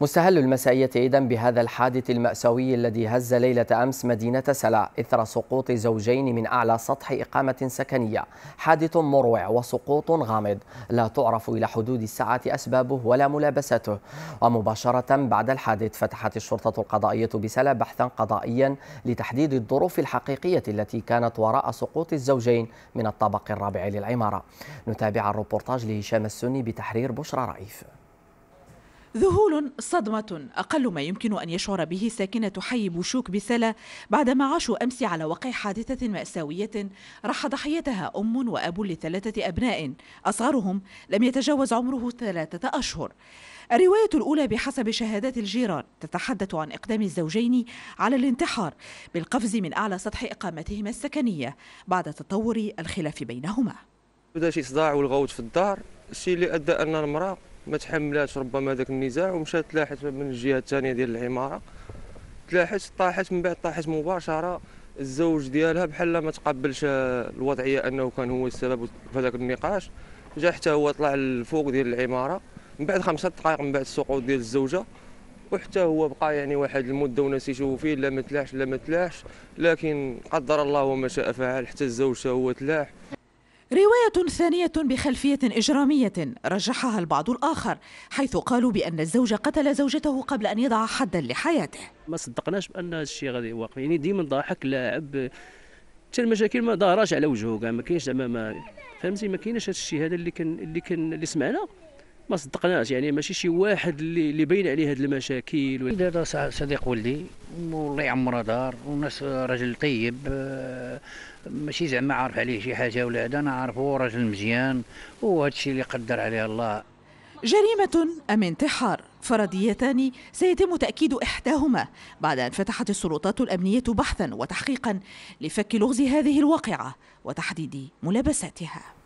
مستهل المسائية أيضا بهذا الحادث المأساوي الذي هز ليلة أمس مدينة سلا إثر سقوط زوجين من أعلى سطح إقامة سكنية حادث مروع وسقوط غامض لا تعرف إلى حدود الساعة أسبابه ولا ملابسته ومباشرة بعد الحادث فتحت الشرطة القضائية بسلا بحثا قضائيا لتحديد الظروف الحقيقية التي كانت وراء سقوط الزوجين من الطابق الرابع للعمارة نتابع الروبورتاج لهشام السني بتحرير بشرى رئيف ذهول صدمة أقل ما يمكن أن يشعر به ساكنة حي بوشوك بسلا بعدما عاشوا أمس على وقع حادثة مأساوية راح ضحيتها أم وأب لثلاثة أبناء أصغرهم لم يتجاوز عمره ثلاثة أشهر الرواية الأولى بحسب شهادات الجيران تتحدث عن إقدام الزوجين على الانتحار بالقفز من أعلى سطح إقامتهما السكنية بعد تطور الخلاف بينهما بدا شي صداع والغوت في الدار الشيء اللي ادى ان المراه ما تحملاتش ربما ذاك النزاع ومشات تلاحت من الجهه الثانيه ديال العماره تلاحت طاحت من بعد طاحت مباشره الزوج ديالها بحال ما تقبلش الوضعيه انه كان هو السبب في هذاك النقاش جا حتى هو طلع للفوق ديال العماره من بعد خمسة دقائق من بعد السقوط ديال الزوجه وحتى هو بقى يعني واحد المده وناس يشوفوا فيه لا ما تلاحش لا ما تلاحش لكن قدر الله وما شاء فعل حتى الزوج هو تلاح رواية ثانية بخلفية إجرامية رجحها البعض الآخر حيث قالوا بأن الزوج قتل زوجته قبل أن يضع حدا لحياته ما صدقناش بأن هذا الشيء غادي يواقع يعني ديما ضاحك لاعب حتى المشاكل ما داراش على وجهه كاع ما كاينش زعما ما فهمتي ما كاينش هذا الشيء هذا اللي كان اللي كان اللي سمعنا ما صدقناش يعني ماشي شي واحد اللي, اللي عليه هذه المشاكل هذا صديق ولدي والله يعمرها دار وناس راجل طيب آه، ماشي زعما عارف عليه شي حاجه ولا هذا انا عارفه راجل مزيان وهذا الشيء اللي قدر عليه الله جريمة أم انتحار؟ فرضيتان سيتم تأكيد إحداهما بعد أن فتحت السلطات الأمنية بحثا وتحقيقا لفك لغز هذه الواقعة وتحديد ملابساتها